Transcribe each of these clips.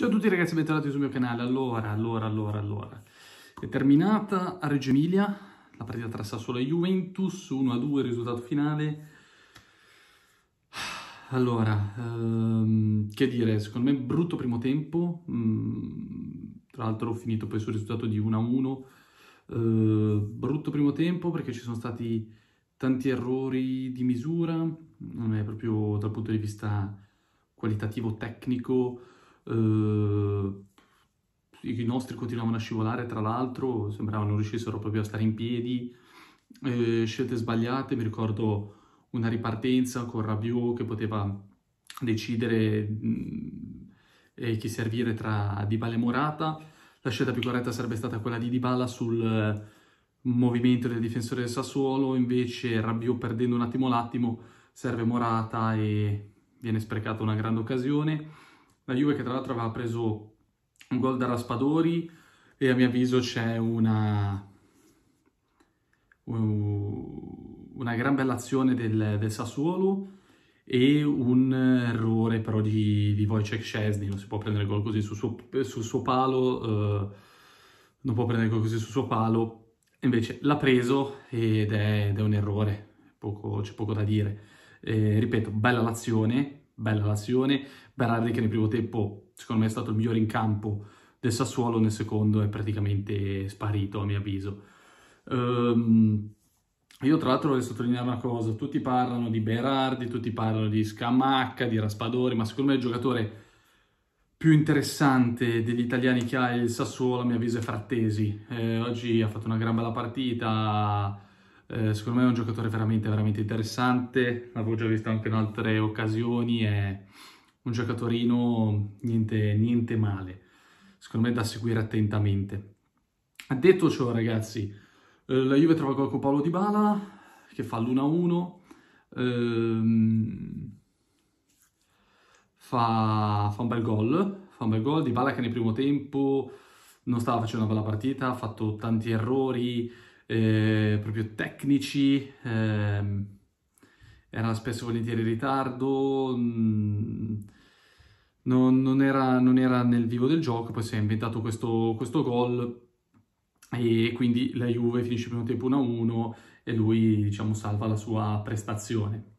Ciao a tutti ragazzi, bentornati sul mio canale. Allora, allora, allora, allora. È terminata a Reggio Emilia la partita tra Sassuolo e Juventus, 1-2 risultato finale. Allora, ehm, che dire, secondo me brutto primo tempo. Mm, tra l'altro ho finito poi sul risultato di 1-1. Eh, brutto primo tempo perché ci sono stati tanti errori di misura, non è proprio dal punto di vista qualitativo tecnico Uh, I nostri continuavano a scivolare, tra l'altro, sembrava non riuscissero proprio a stare in piedi. Uh, scelte sbagliate, mi ricordo una ripartenza con Rabiot che poteva decidere mh, mm, eh, chi servire tra Dybala e Morata. La scelta più corretta sarebbe stata quella di Dybala sul eh, movimento del difensore del Sassuolo, invece Rabiot perdendo un attimo l'attimo serve Morata e viene sprecata una grande occasione la Juve che tra l'altro aveva preso un gol da Raspadori e a mio avviso c'è una, una gran bella azione del, del Sassuolo e un errore però di, di Wojciech Szczesny, non si può prendere gol così sul suo, sul suo palo, eh, non può prendere gol così sul suo palo, invece l'ha preso ed è, ed è un errore, c'è poco da dire. Eh, ripeto, bella l'azione, bella l'azione, Berardi che nel primo tempo secondo me è stato il migliore in campo del Sassuolo, nel secondo è praticamente sparito a mio avviso. Um, io tra l'altro vorrei sottolineare una cosa, tutti parlano di Berardi, tutti parlano di Scamacca, di Raspadori, ma secondo me il giocatore più interessante degli italiani che ha il Sassuolo a mio avviso è Frattesi. Eh, oggi ha fatto una gran bella partita, eh, secondo me è un giocatore veramente, veramente interessante, l'avevo già visto anche in altre occasioni, è un giocatorino niente, niente male, secondo me è da seguire attentamente. Detto ciò ragazzi, eh, la Juve trova gol con Paolo Di Bala, che fa l'1-1, ehm, fa, fa, un bel gol, fa un bel gol, Di Bala che nel primo tempo non stava facendo una bella partita, ha fatto tanti errori, eh, proprio tecnici, ehm, era spesso volentieri in ritardo, mm, non, non, era, non, era, nel vivo del gioco, poi si è inventato questo, questo gol e quindi la Juve finisce il primo tempo 1-1 e lui diciamo salva la sua prestazione.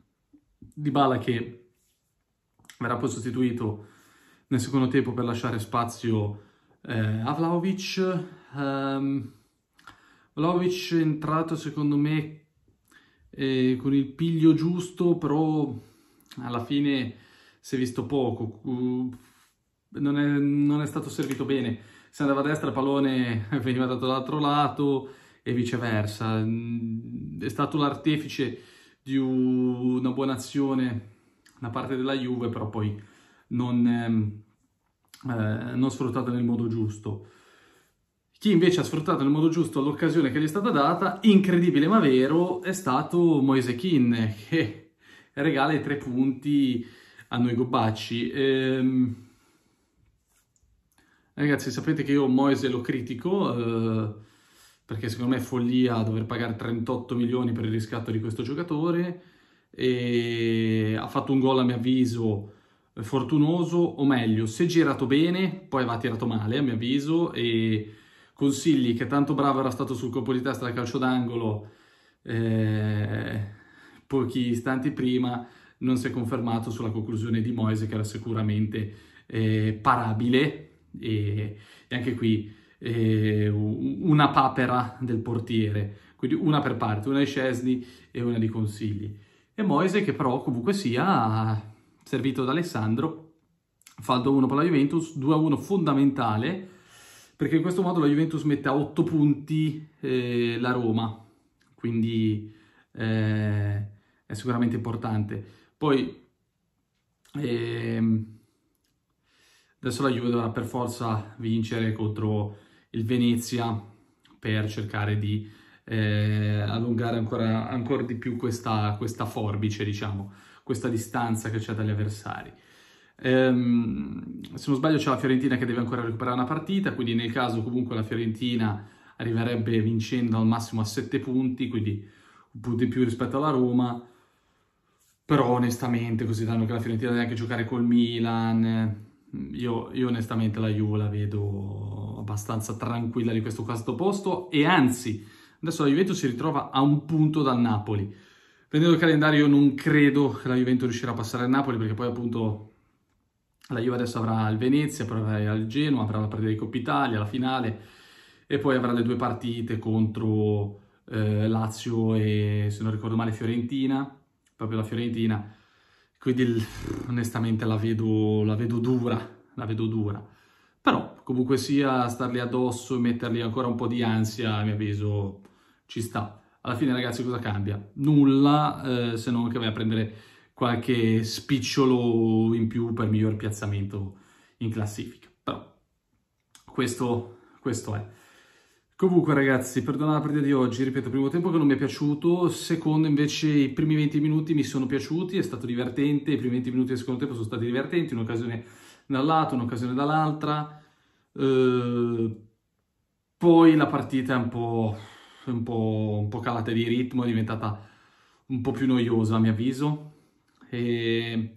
Di Bala che verrà poi sostituito nel secondo tempo per lasciare spazio eh, a Vlaovic. Um, ehm, Vlaovic è entrato secondo me eh, con il piglio giusto, però alla fine si è visto poco, uh, non, è, non è, stato servito bene. Se andava a destra il pallone veniva dato dall'altro lato e viceversa. Mm, è stato l'artefice di una buona azione da parte della Juve, però poi non, ehm, eh, non sfruttata nel modo giusto. Chi invece ha sfruttato nel modo giusto l'occasione che gli è stata data, incredibile ma vero, è stato Moise Kin, che regala i tre punti a noi gobbacci. Ehm... Ragazzi, sapete che io Moise lo critico, eh, perché secondo me è follia dover pagare 38 milioni per il riscatto di questo giocatore, e ha fatto un gol a mio avviso fortunoso, o meglio, se girato bene, poi va tirato male a mio avviso, e Consigli, che tanto bravo era stato sul colpo di testa da calcio d'angolo eh, pochi istanti prima, non si è confermato sulla conclusione di Moise, che era sicuramente eh, parabile. E, e, anche qui eh, una papera del portiere, quindi una per parte, una di Scesni e una di Consigli. E Moise che però comunque sia servito da Alessandro, fa il 2 1 per la Juventus, 2-1 fondamentale, perché in questo modo la Juventus mette a 8 punti eh, la Roma, quindi eh, è sicuramente importante. Poi eh, adesso la Juve dovrà per forza vincere contro il Venezia per cercare di eh, allungare ancora, ancora, di più questa, questa forbice, diciamo, questa distanza che c'è dagli avversari. Ehm, se non sbaglio c'è la Fiorentina che deve ancora recuperare una partita, quindi nel caso comunque la Fiorentina arriverebbe vincendo al massimo a 7 punti, quindi un punto in più rispetto alla Roma. Però onestamente, così considerando che la Fiorentina deve anche giocare col Milan, io, io onestamente la Juve la vedo abbastanza tranquilla di questo quarto posto e anzi, adesso la Juventus si ritrova a un punto dal Napoli. Vedendo il calendario non credo che la Juventus riuscirà a passare al Napoli perché poi appunto la Juve adesso avrà il Venezia, poi avrà il Genoa, avrà la partita di Coppa Italia, la finale, e poi avrà le due partite contro eh, Lazio e, se non ricordo male, Fiorentina, proprio la Fiorentina. Quindi onestamente la vedo, la vedo dura, la vedo dura. Però comunque sia stargli addosso e mettergli ancora un po' di ansia, a mio avviso, ci sta. Alla fine ragazzi cosa cambia? Nulla, eh, se non che vai a prendere qualche spicciolo in più per miglior piazzamento in classifica. Però questo, questo è. Comunque ragazzi, perdonate la partita di oggi, ripeto, primo tempo che non mi è piaciuto, secondo invece i primi 20 minuti mi sono piaciuti, è stato divertente, i primi 20 minuti del secondo tempo sono stati divertenti, un'occasione da un lato, un'occasione dall'altra, eh, poi la partita è un po', un, po', un po' calata di ritmo, è diventata un po' più noiosa a mio avviso, e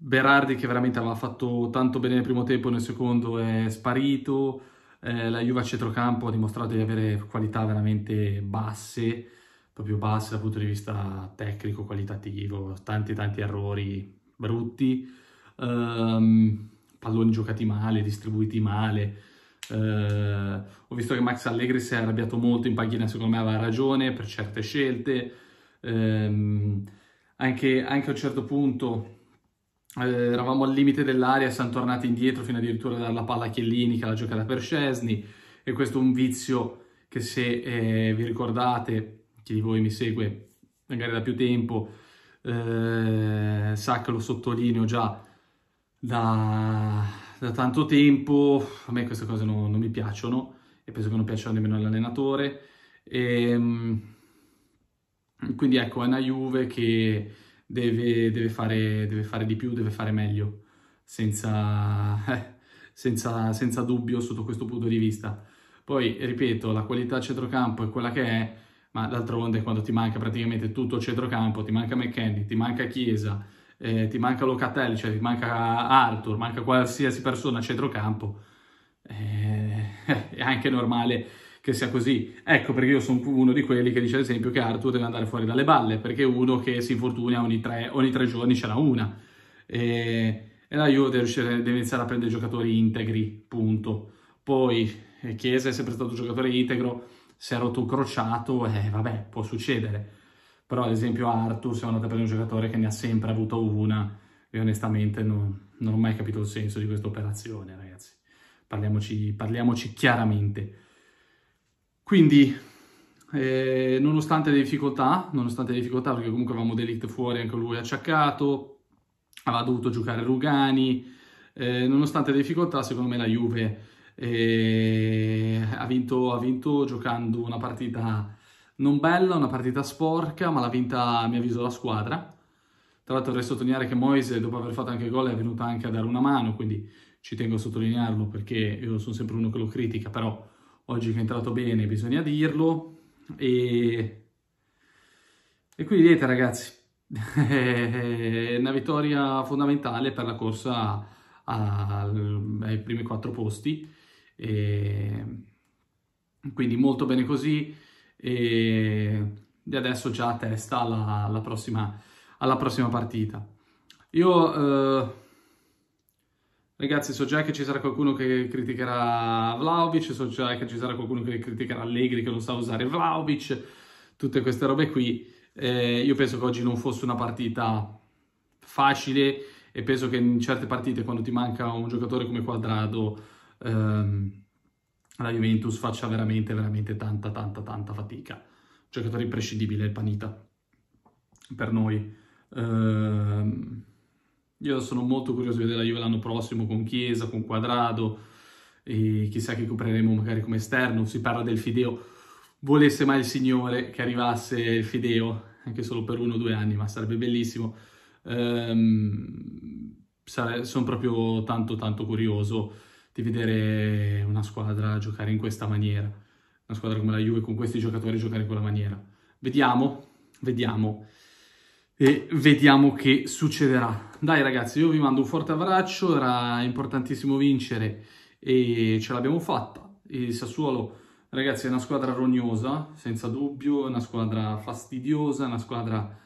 Berardi che veramente aveva fatto tanto bene nel primo tempo, nel secondo è sparito, eh, la Juve a centrocampo ha dimostrato di avere qualità veramente basse, proprio basse dal punto di vista tecnico, qualitativo, tanti tanti errori brutti, um, palloni giocati male, distribuiti male, uh, ho visto che Max Allegri si è arrabbiato molto in panchina, secondo me aveva ragione per certe scelte, ehm, anche, anche, a un certo punto eh, eravamo al limite dell'area, siamo tornati indietro fino addirittura a palla a Chiellini che l'ha giocata per Scesni e questo è un vizio che se eh, vi ricordate, chi di voi mi segue magari da più tempo, eh, sa che lo sottolineo già da, da, tanto tempo, a me queste cose non, non mi piacciono e penso che non piacciono nemmeno all'allenatore. E, ehm, Mm. Quindi ecco, è una Juve che deve, deve, fare, deve fare, di più, deve fare meglio, senza, eh, senza, senza dubbio sotto questo punto di vista. Poi, ripeto, la qualità a centrocampo è quella che è, ma d'altronde quando ti manca praticamente tutto il centrocampo, ti manca McKenny, ti manca Chiesa, eh, ti manca Locatelli, cioè ti manca Arthur, manca qualsiasi persona a centrocampo, eh, è anche normale che sia così. Ecco perché io sono uno di quelli che dice ad esempio che Arthur deve andare fuori dalle balle, perché uno che si infortuna ogni tre, ogni tre giorni ce n'ha una. E, e la Juve deve, riuscire, deve iniziare a prendere giocatori integri, punto. Poi eh, Chiesa è sempre stato un giocatore integro, si è rotto un crociato, e eh, vabbè, può succedere. Però ad esempio Arthur, se andate a prendere un giocatore che ne ha sempre avuto una, e onestamente non, non ho mai capito il senso di questa operazione, ragazzi. Parliamoci, parliamoci chiaramente. Quindi, eh, nonostante le difficoltà, nonostante le difficoltà, perché comunque avevamo Delict fuori, anche lui acciaccato, aveva dovuto giocare Rugani, eh, nonostante le difficoltà, secondo me la Juve eh, ha, vinto, ha vinto giocando una partita non bella, una partita sporca, ma l'ha vinta, a mio avviso, la squadra. Tra l'altro vorrei sottolineare che Moise, dopo aver fatto anche gol, è venuto anche a dare una mano, quindi ci tengo a sottolinearlo perché io sono sempre uno che lo critica, però oggi che è entrato bene bisogna dirlo e, e qui niente ragazzi è una vittoria fondamentale per la corsa ai primi quattro posti e quindi molto bene così e adesso già a testa alla, alla, prossima, alla prossima partita io eh, Ragazzi, so già che ci sarà qualcuno che criticherà Vlaovic, so già che ci sarà qualcuno che criticherà Allegri che non sa usare Vlaovic, tutte queste robe qui. Eh, io penso che oggi non fosse una partita facile e penso che in certe partite quando ti manca un giocatore come Quadrado ehm, la Juventus faccia veramente, veramente tanta, tanta, tanta fatica. giocatore imprescindibile, il Panita, per noi. Eh, io sono molto curioso di vedere la Juve l'anno prossimo con Chiesa, con Quadrado, e chissà che compreremo magari come esterno. Si parla del Fideo. Volesse mai il Signore che arrivasse il Fideo, anche solo per uno o due anni, ma sarebbe bellissimo. Ehm, sare- sono proprio tanto tanto curioso di vedere una squadra giocare in questa maniera. Una squadra come la Juve con questi giocatori giocare in quella maniera. Vediamo, vediamo e vediamo che succederà. Dai ragazzi, io vi mando un forte abbraccio, era importantissimo vincere e ce l'abbiamo fatta. Il Sassuolo, ragazzi, è una squadra rognosa, senza dubbio, è una squadra fastidiosa, una squadra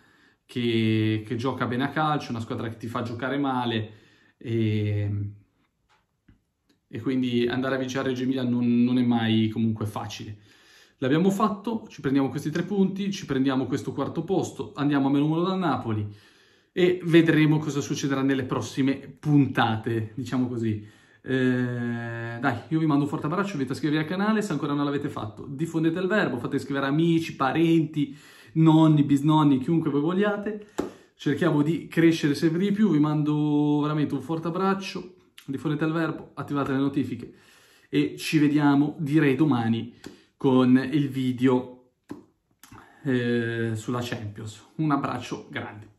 che, che gioca bene a calcio, una squadra che ti fa giocare male e, e quindi andare a vincere a Reggio Emilia non, non è mai comunque facile. L'abbiamo fatto, ci prendiamo questi tre punti, ci prendiamo questo quarto posto, andiamo a meno uno da Napoli e vedremo cosa succederà nelle prossime puntate, diciamo così. Eh, dai, io vi mando un forte abbraccio, vi iscrivervi al canale se ancora non l'avete fatto. Diffondete il verbo, fate iscrivere amici, parenti, nonni, bisnonni, chiunque voi vogliate. Cerchiamo di crescere sempre di più, vi mando veramente un forte abbraccio, diffondete il verbo, attivate le notifiche e ci vediamo direi domani con il video eh, sulla Champions. Un abbraccio grande.